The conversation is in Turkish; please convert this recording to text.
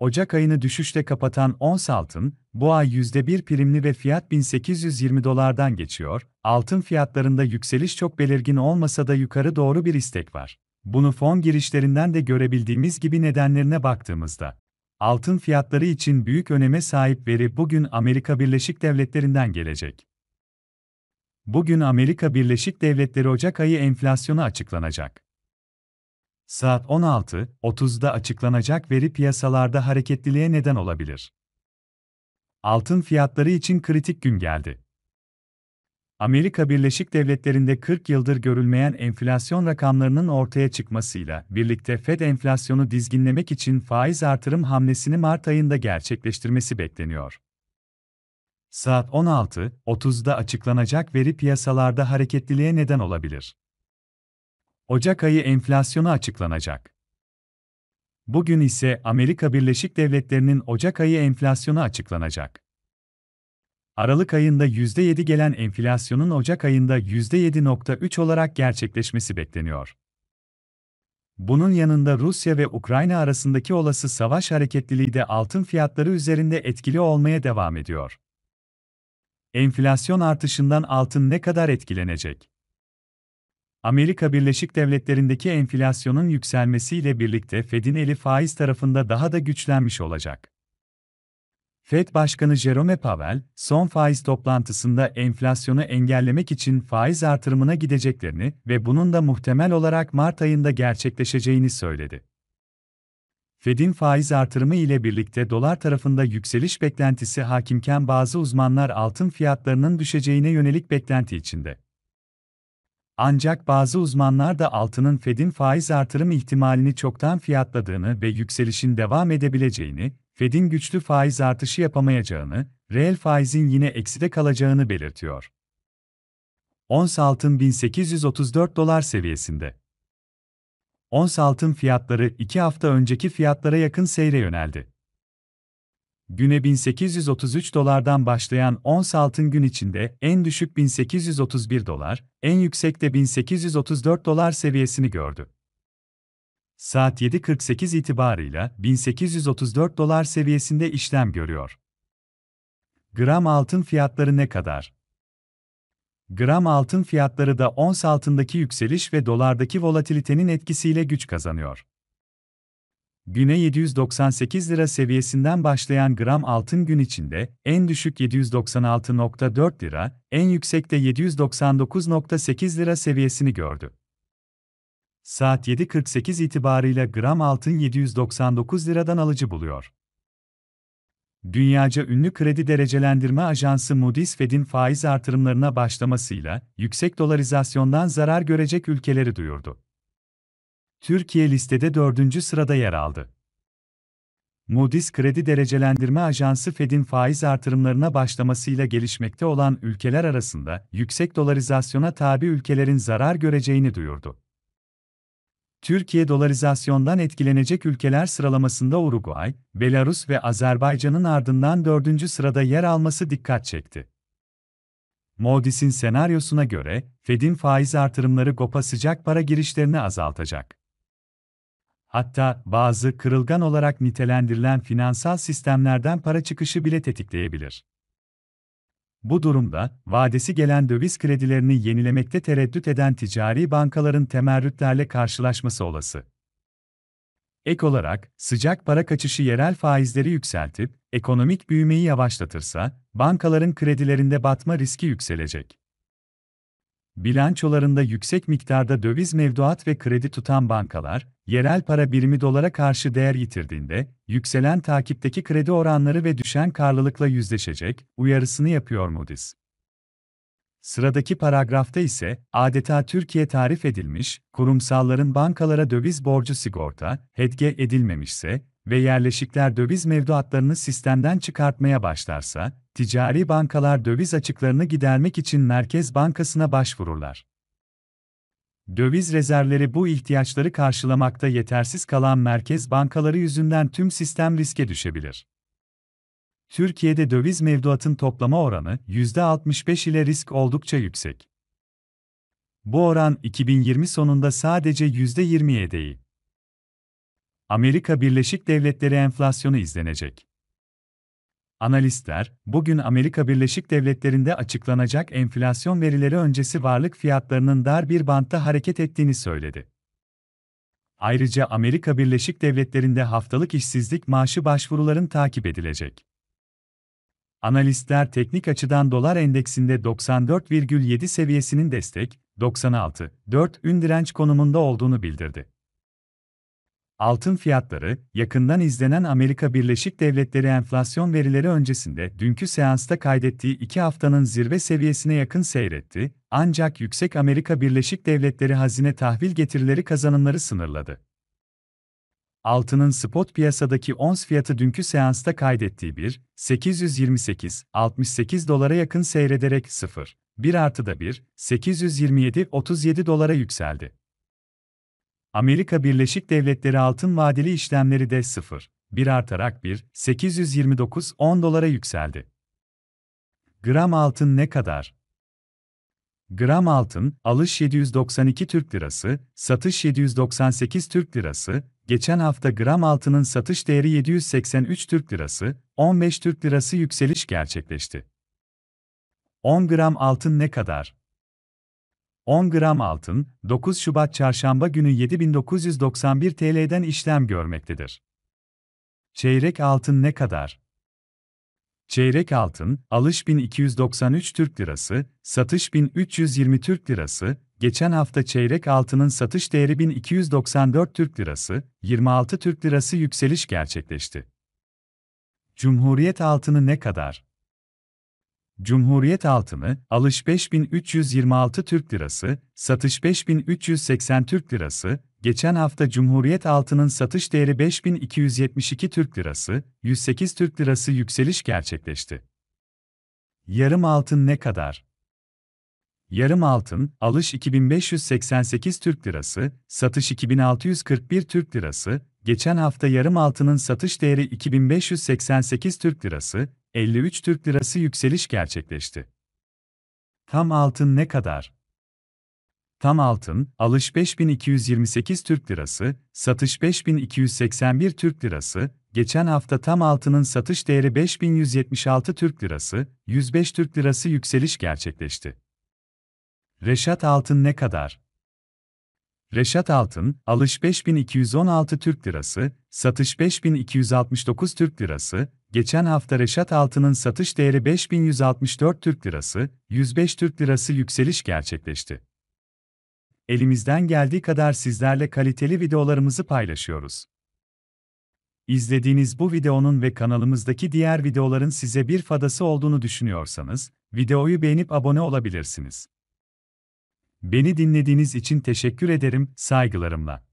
Ocak ayını düşüşle kapatan ons altın, bu ay %1 primli ve fiyat 1820 dolardan geçiyor, altın fiyatlarında yükseliş çok belirgin olmasa da yukarı doğru bir istek var. Bunu fon girişlerinden de görebildiğimiz gibi nedenlerine baktığımızda. Altın fiyatları için büyük öneme sahip veri bugün Amerika Birleşik Devletleri'nden gelecek. Bugün Amerika Birleşik Devletleri Ocak ayı enflasyonu açıklanacak. Saat 16.30'da açıklanacak veri piyasalarda hareketliliğe neden olabilir. Altın fiyatları için kritik gün geldi. Amerika Birleşik Devletleri'nde 40 yıldır görülmeyen enflasyon rakamlarının ortaya çıkmasıyla birlikte Fed enflasyonu dizginlemek için faiz artırım hamlesini Mart ayında gerçekleştirmesi bekleniyor. Saat 16.30'da açıklanacak veri piyasalarda hareketliliğe neden olabilir. Ocak ayı enflasyonu açıklanacak. Bugün ise Amerika Birleşik Devletleri'nin Ocak ayı enflasyonu açıklanacak. Aralık ayında %7 gelen enflasyonun Ocak ayında %7.3 olarak gerçekleşmesi bekleniyor. Bunun yanında Rusya ve Ukrayna arasındaki olası savaş hareketliliği de altın fiyatları üzerinde etkili olmaya devam ediyor. Enflasyon artışından altın ne kadar etkilenecek? Amerika Birleşik Devletleri'ndeki enflasyonun yükselmesiyle birlikte Fed'in eli faiz tarafında daha da güçlenmiş olacak. Fed Başkanı Jerome Powell, son faiz toplantısında enflasyonu engellemek için faiz artırımına gideceklerini ve bunun da muhtemel olarak Mart ayında gerçekleşeceğini söyledi. Fed'in faiz artırımı ile birlikte dolar tarafında yükseliş beklentisi hakimken bazı uzmanlar altın fiyatlarının düşeceğine yönelik beklenti içinde. Ancak bazı uzmanlar da altının Fed'in faiz artırım ihtimalini çoktan fiyatladığını ve yükselişin devam edebileceğini, Fed'in güçlü faiz artışı yapamayacağını, reel faizin yine ekside kalacağını belirtiyor. Ons altın 1834 dolar seviyesinde. Ons altın fiyatları 2 hafta önceki fiyatlara yakın seyre yöneldi güne 1833 dolardan başlayan ons altın gün içinde en düşük 1831 dolar, en yüksek de 1834 dolar seviyesini gördü. Saat 7.48 itibarıyla 1834 dolar seviyesinde işlem görüyor. Gram altın fiyatları ne kadar? Gram altın fiyatları da ons altındaki yükseliş ve dolardaki volatilitenin etkisiyle güç kazanıyor güne 798 lira seviyesinden başlayan gram altın gün içinde en düşük 796.4 lira, en yüksekte 799.8 lira seviyesini gördü. Saat 7.48 itibarıyla gram altın 799 liradan alıcı buluyor. Dünyaca ünlü kredi derecelendirme ajansı Moody's Fed'in faiz artırımlarına başlamasıyla yüksek dolarizasyondan zarar görecek ülkeleri duyurdu. Türkiye listede dördüncü sırada yer aldı. Moody's Kredi Derecelendirme Ajansı Fed'in faiz artırımlarına başlamasıyla gelişmekte olan ülkeler arasında yüksek dolarizasyona tabi ülkelerin zarar göreceğini duyurdu. Türkiye dolarizasyondan etkilenecek ülkeler sıralamasında Uruguay, Belarus ve Azerbaycan'ın ardından dördüncü sırada yer alması dikkat çekti. Moody's'in senaryosuna göre, Fed'in faiz artırımları GOP'a sıcak para girişlerini azaltacak hatta bazı kırılgan olarak nitelendirilen finansal sistemlerden para çıkışı bile tetikleyebilir. Bu durumda, vadesi gelen döviz kredilerini yenilemekte tereddüt eden ticari bankaların temerrütlerle karşılaşması olası. Ek olarak, sıcak para kaçışı yerel faizleri yükseltip, ekonomik büyümeyi yavaşlatırsa, bankaların kredilerinde batma riski yükselecek bilançolarında yüksek miktarda döviz mevduat ve kredi tutan bankalar, yerel para birimi dolara karşı değer yitirdiğinde, yükselen takipteki kredi oranları ve düşen karlılıkla yüzleşecek, uyarısını yapıyor Moody's. Sıradaki paragrafta ise, adeta Türkiye tarif edilmiş, kurumsalların bankalara döviz borcu sigorta, hedge edilmemişse, ve yerleşikler döviz mevduatlarını sistemden çıkartmaya başlarsa, ticari bankalar döviz açıklarını gidermek için Merkez Bankası'na başvururlar. Döviz rezervleri bu ihtiyaçları karşılamakta yetersiz kalan merkez bankaları yüzünden tüm sistem riske düşebilir. Türkiye'de döviz mevduatın toplama oranı %65 ile risk oldukça yüksek. Bu oran 2020 sonunda sadece %27'yi Amerika Birleşik Devletleri enflasyonu izlenecek. Analistler, bugün Amerika Birleşik Devletleri'nde açıklanacak enflasyon verileri öncesi varlık fiyatlarının dar bir bantta hareket ettiğini söyledi. Ayrıca Amerika Birleşik Devletleri'nde haftalık işsizlik maaşı başvuruların takip edilecek. Analistler teknik açıdan dolar endeksinde 94,7 seviyesinin destek, 96,4 ün direnç konumunda olduğunu bildirdi. Altın fiyatları, yakından izlenen Amerika Birleşik Devletleri enflasyon verileri öncesinde dünkü seansta kaydettiği iki haftanın zirve seviyesine yakın seyretti, ancak yüksek Amerika Birleşik Devletleri hazine tahvil getirileri kazanımları sınırladı. Altının spot piyasadaki ons fiyatı dünkü seansta kaydettiği 1, 828, 68 dolara yakın seyrederek 0, 1 artıda 1, 827, 37 dolara yükseldi. Amerika Birleşik Devletleri altın vadeli işlemleri de 0, 1 artarak 1, 829 10 dolara yükseldi. Gram altın ne kadar? Gram altın, alış 792 Türk Lirası, satış 798 Türk Lirası, geçen hafta gram altının satış değeri 783 Türk Lirası, 15 Türk Lirası yükseliş gerçekleşti. 10 gram altın ne kadar? 10 gram altın, 9 Şubat Çarşamba günü 7991 TL'den işlem görmektedir. Çeyrek altın ne kadar? Çeyrek altın, alış 1293 Türk Lirası, satış 1320 Türk Lirası, geçen hafta çeyrek altının satış değeri 1294 Türk Lirası, 26 Türk Lirası yükseliş gerçekleşti. Cumhuriyet altını ne kadar? Cumhuriyet altını, alış 5326 Türk Lirası, satış 5380 Türk Lirası, geçen hafta Cumhuriyet altının satış değeri 5272 Türk Lirası, 108 Türk Lirası yükseliş gerçekleşti. Yarım altın ne kadar? Yarım altın, alış 2588 Türk Lirası, satış 2641 Türk Lirası, geçen hafta yarım altının satış değeri 2588 Türk Lirası, 53 Türk Lirası yükseliş gerçekleşti. Tam altın ne kadar? Tam altın, alış 5228 Türk Lirası, satış 5281 Türk Lirası, geçen hafta tam altının satış değeri 5176 Türk Lirası, 105 Türk Lirası yükseliş gerçekleşti. Reşat altın ne kadar? Reşat Altın, alış 5216 Türk Lirası, satış 5269 Türk Lirası, geçen hafta Reşat Altın'ın satış değeri 5164 Türk Lirası, 105 Türk Lirası yükseliş gerçekleşti. Elimizden geldiği kadar sizlerle kaliteli videolarımızı paylaşıyoruz. İzlediğiniz bu videonun ve kanalımızdaki diğer videoların size bir fadası olduğunu düşünüyorsanız, videoyu beğenip abone olabilirsiniz. Beni dinlediğiniz için teşekkür ederim, saygılarımla.